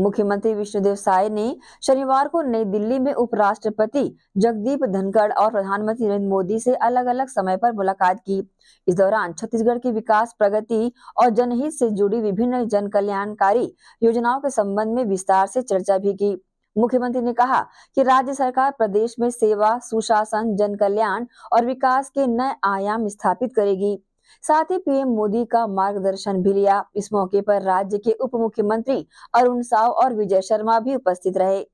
मुख्यमंत्री विष्णुदेव साय ने शनिवार को नई दिल्ली में उपराष्ट्रपति जगदीप धनखड़ और प्रधानमंत्री नरेंद्र मोदी से अलग अलग समय पर मुलाकात की इस दौरान छत्तीसगढ़ की विकास प्रगति और जनहित से जुड़ी विभिन्न जन कल्याणकारी योजनाओं के संबंध में विस्तार से चर्चा भी की मुख्यमंत्री ने कहा कि राज्य सरकार प्रदेश में सेवा सुशासन जन कल्याण और विकास के नए आयाम स्थापित करेगी साथ ही पीएम मोदी का मार्गदर्शन भी लिया इस मौके पर राज्य के उप मुख्यमंत्री अरुण साव और विजय शर्मा भी उपस्थित रहे